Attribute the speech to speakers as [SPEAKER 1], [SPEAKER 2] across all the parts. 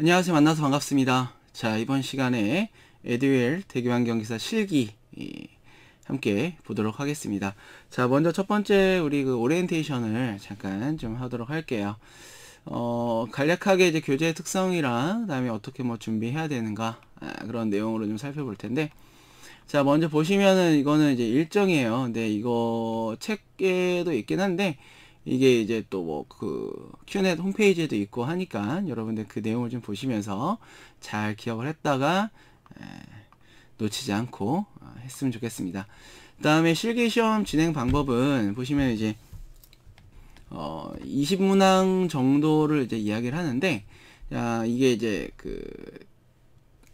[SPEAKER 1] 안녕하세요. 만나서 반갑습니다. 자, 이번 시간에 에듀웰 대교환 경기사 실기 함께 보도록 하겠습니다. 자, 먼저 첫 번째 우리 그 오리엔테이션을 잠깐 좀 하도록 할게요. 어, 간략하게 이제 교재의 특성이랑 그다음에 어떻게 뭐 준비해야 되는가 아, 그런 내용으로 좀 살펴볼 텐데 자, 먼저 보시면은 이거는 이제 일정이에요. 근데 이거 책에도 있긴 한데 이게 이제 또 뭐 그 큐넷 홈페이지에도 있고 하니까 여러분들 그 내용을 좀 보시면서 잘 기억을 했다가 에, 놓치지 않고 어, 했으면 좋겠습니다. 그 다음에 실기 시험 진행 방법은 보시면 이제 어 20문항 정도를 이제 이야기를 하는데 야 이게 이제 그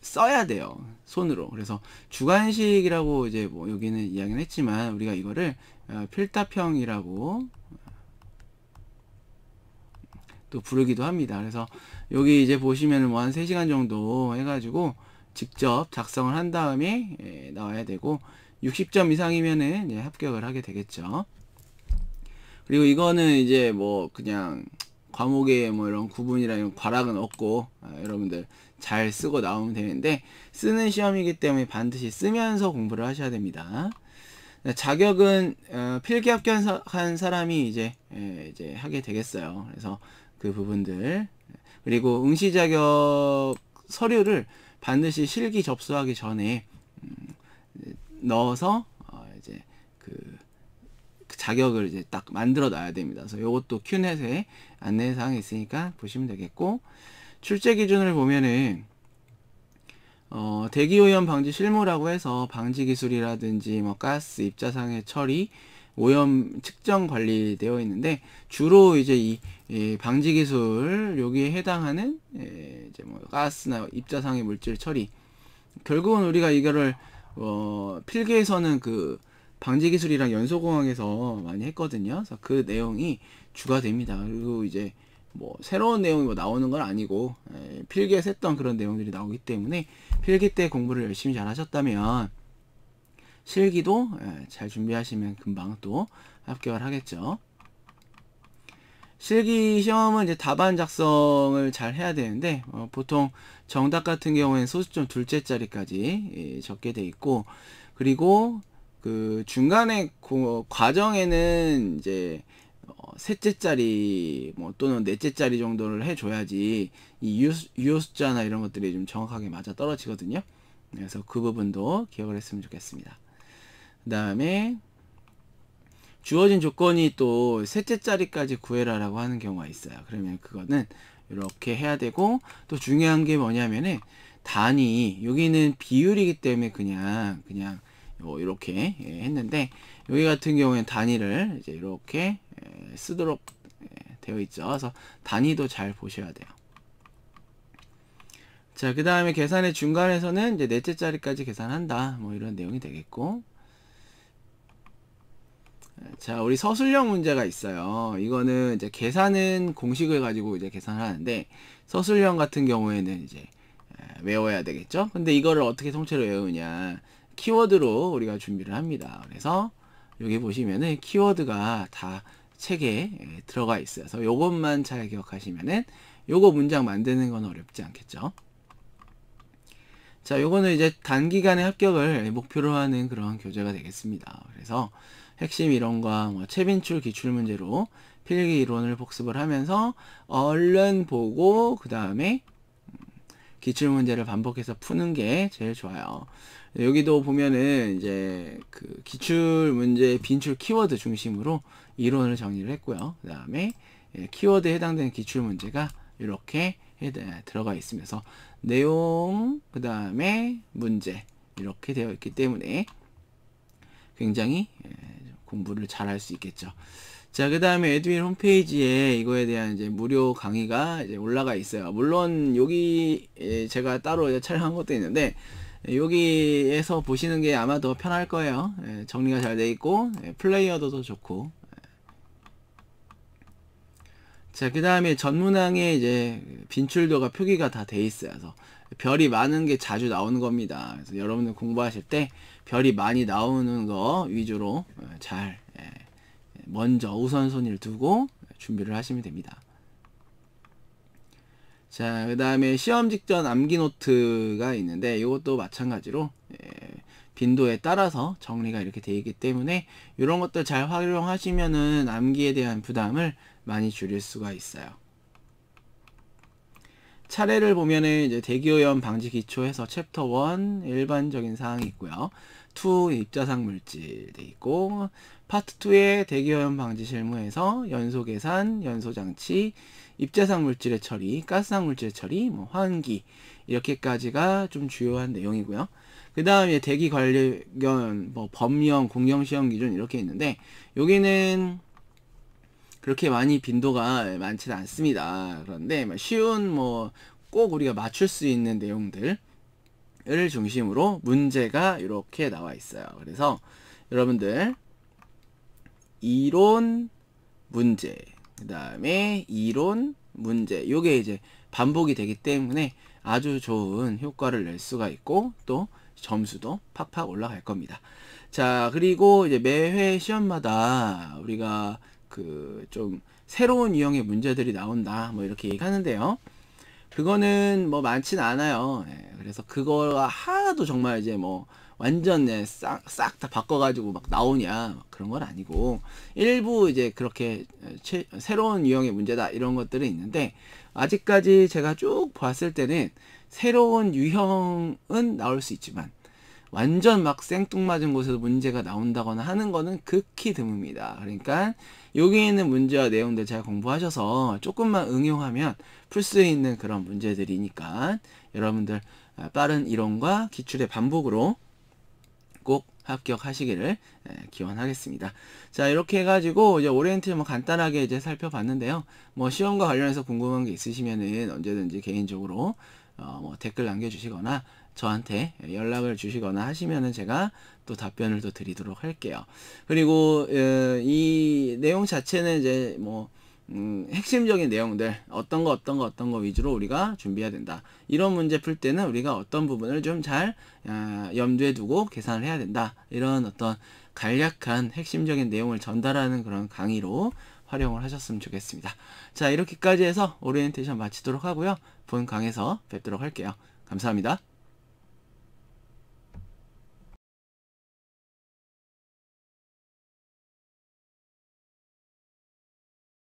[SPEAKER 1] 써야 돼요 손으로 그래서 주관식이라고 이제 뭐 여기는 이야기는 했지만 우리가 이거를 어, 필답형이라고 또 부르기도 합니다. 그래서 여기 이제 보시면뭐한 3시간 정도 해가지고 직접 작성을 한 다음에 예, 나와야 되고 60점 이상이면은 이제 합격을 하게 되겠죠. 그리고 이거는 이제 뭐 그냥 과목에 뭐 이런 구분이나 이런 과락은 없고 아, 여러분들 잘 쓰고 나오면 되는데 쓰는 시험이기 때문에 반드시 쓰면서 공부를 하셔야 됩니다. 네, 자격은 어, 필기 합격한 사람이 이제 예, 이제 하게 되겠어요. 그래서 그 부분들 그리고 응시 자격 서류를 반드시 실기 접수하기 전에 음, 넣어서 어, 이제 그, 그 자격을 이제 딱 만들어 놔야 됩니다. 그래서 이것도 큐넷에 안내 사항이 있으니까 보시면 되겠고 출제 기준을 보면은 어, 대기오염 방지 실무라고 해서 방지 기술이라든지 뭐 가스 입자상의 처리 오염 측정 관리되어 있는데 주로 이제 이, 이 방지 기술 여기에 해당하는 에, 이제 뭐 가스나 입자상의 물질 처리 결국은 우리가 이거를 어, 필기에서는 그 방지 기술이랑 연소공학에서 많이 했거든요. 그래서 그 내용이 주가 됩니다. 그리고 이제 뭐 새로운 내용이 뭐 나오는 건 아니고 에, 필기에서 했던 그런 내용들이 나오기 때문에 필기 때 공부를 열심히 잘 하셨다면 실기도 예, 잘 준비하시면 금방 또 합격을 하겠죠. 실기 시험은 이제 답안 작성을 잘 해야 되는데 어, 보통 정답 같은 경우에는 소수점 둘째 자리까지 예, 적게 돼 있고 그리고 그 중간에 고, 과정에는 이제 어, 셋째 자리 뭐 또는 넷째 자리 정도를 해줘야지 이 유효 숫자나 이런 것들이 좀 정확하게 맞아 떨어지거든요. 그래서 그 부분도 기억을 했으면 좋겠습니다. 그 다음에 주어진 조건이 또 셋째 자리까지 구해라라고 하는 경우가 있어요. 그러면 그거는 이렇게 해야 되고 또 중요한 게 뭐냐면은 단위 여기는 비율이기 때문에 그냥 그냥 이렇게 예, 했는데 여기 같은 경우에는 단위를 이제 이렇게 예, 쓰도록 예, 되어 있죠. 그래서 단위도 잘 보셔야 돼요. 자, 그 다음에 계산의 중간에서는 이제 넷째 자리까지 계산한다. 뭐 이런 내용이 되겠고. 자, 우리 서술형 문제가 있어요. 이거는 이제 계산은 공식을 가지고 이제 계산하는데 서술형 같은 경우에는 이제 외워야 되겠죠? 근데 이거를 어떻게 통째로 외우냐? 키워드로 우리가 준비를 합니다. 그래서 여기 보시면은 키워드가 다 책에 들어가 있어요. 그래서 요것만 잘 기억하시면은 요거 문장 만드는 건 어렵지 않겠죠? 자, 요거는 이제 단기간에 합격을 목표로 하는 그런 교재가 되겠습니다. 그래서 핵심 이론과 뭐 체빈출 기출 문제로 필기 이론을 복습을 하면서 얼른 보고 그 다음에 기출 문제를 반복해서 푸는 게 제일 좋아요. 여기도 보면은 이제 그 기출 문제 빈출 키워드 중심으로 이론을 정리를 했고요. 그 다음에 예, 키워드에 해당되는 기출 문제가 이렇게 네, 들어가 있으면서 내용 그 다음에 문제 이렇게 되어 있기 때문에 굉장히 공부를 잘 할 수 있겠죠. 자, 그 다음에 에드윈 홈페이지에 이거에 대한 이제 무료 강의가 이제 올라가 있어요. 물론 여기 제가 따로 촬영한 것도 있는데 여기에서 보시는 게 아마 더 편할 거예요. 정리가 잘 돼 있고 플레이어도 더 좋고 자, 그 다음에 전문항에 이제 빈출도가 표기가 다 돼 있어요. 그래서 별이 많은 게 자주 나오는 겁니다. 그래서 여러분들 공부하실 때 별이 많이 나오는 거 위주로 어, 잘 예, 먼저 우선순위를 두고 준비를 하시면 됩니다. 자, 그 다음에 시험 직전 암기 노트가 있는데 이것도 마찬가지로 예, 빈도에 따라서 정리가 이렇게 되어 있기 때문에 이런 것들 잘 활용하시면은 암기에 대한 부담을 많이 줄일 수가 있어요. 차례를 보면은 이제 대기오염 방지 기초에서 챕터 1 일반적인 사항이 있고요. 2 입자상 물질 돼 있고 파트 2의 대기오염 방지 실무에서 연소 계산, 연소 장치, 입자상 물질의 처리, 가스상 물질의 처리, 뭐 환기 이렇게까지가 좀 주요한 내용이고요. 그 다음에 대기 관련 뭐 법령, 공영시험 기준 이렇게 있는데 여기는 그렇게 많이 빈도가 많지는 않습니다. 그런데 뭐 쉬운 뭐 꼭 우리가 맞출 수 있는 내용들을 중심으로 문제가 이렇게 나와 있어요. 그래서 여러분들 이론 문제 그 다음에 이론 문제 요게 이제 반복이 되기 때문에 아주 좋은 효과를 낼 수가 있고 또 점수도 팍팍 올라갈 겁니다. 자 그리고 이제 매회 시험마다 우리가 그좀 새로운 유형의 문제들이 나온다 뭐 이렇게 얘기하는데요. 그거는 뭐 많진 않아요. 예, 그래서 그거 하나도 정말 이제 뭐 완전 예, 싹싹 다 바꿔가지고 막 나오냐 그런 건 아니고 일부 이제 그렇게 최, 새로운 유형의 문제다 이런 것들이 있는데 아직까지 제가 쭉 봤을 때는 새로운 유형은 나올 수 있지만 완전 막 생뚱맞은 곳에서 문제가 나온다거나 하는 거는 극히 드뭅니다. 그러니까 여기 있는 문제와 내용들 잘 공부하셔서 조금만 응용하면 풀 수 있는 그런 문제들이니까 여러분들 아, 빠른 이론과 기출의 반복으로 꼭 합격하시기를 예, 기원하겠습니다. 자, 이렇게 해가지고, 이제 오리엔테이션 뭐 간단하게 이제 살펴봤는데요. 뭐 시험과 관련해서 궁금한 게 있으시면은 언제든지 개인적으로, 어, 뭐 댓글 남겨주시거나, 저한테 연락을 주시거나 하시면은 제가 또 답변을 또 드리도록 할게요. 그리고 예, 이 내용 자체는 이제 뭐 음, 핵심적인 내용들 어떤 거 어떤 거 어떤 거 위주로 우리가 준비해야 된다 이런 문제 풀 때는 우리가 어떤 부분을 좀잘 아, 염두에 두고 계산을 해야 된다 이런 어떤 간략한 핵심적인 내용을 전달하는 그런 강의로 활용을 하셨으면 좋겠습니다 자 이렇게까지 해서 오리엔테이션 마치도록 하고요 본 강에서 뵙도록 할게요 감사합니다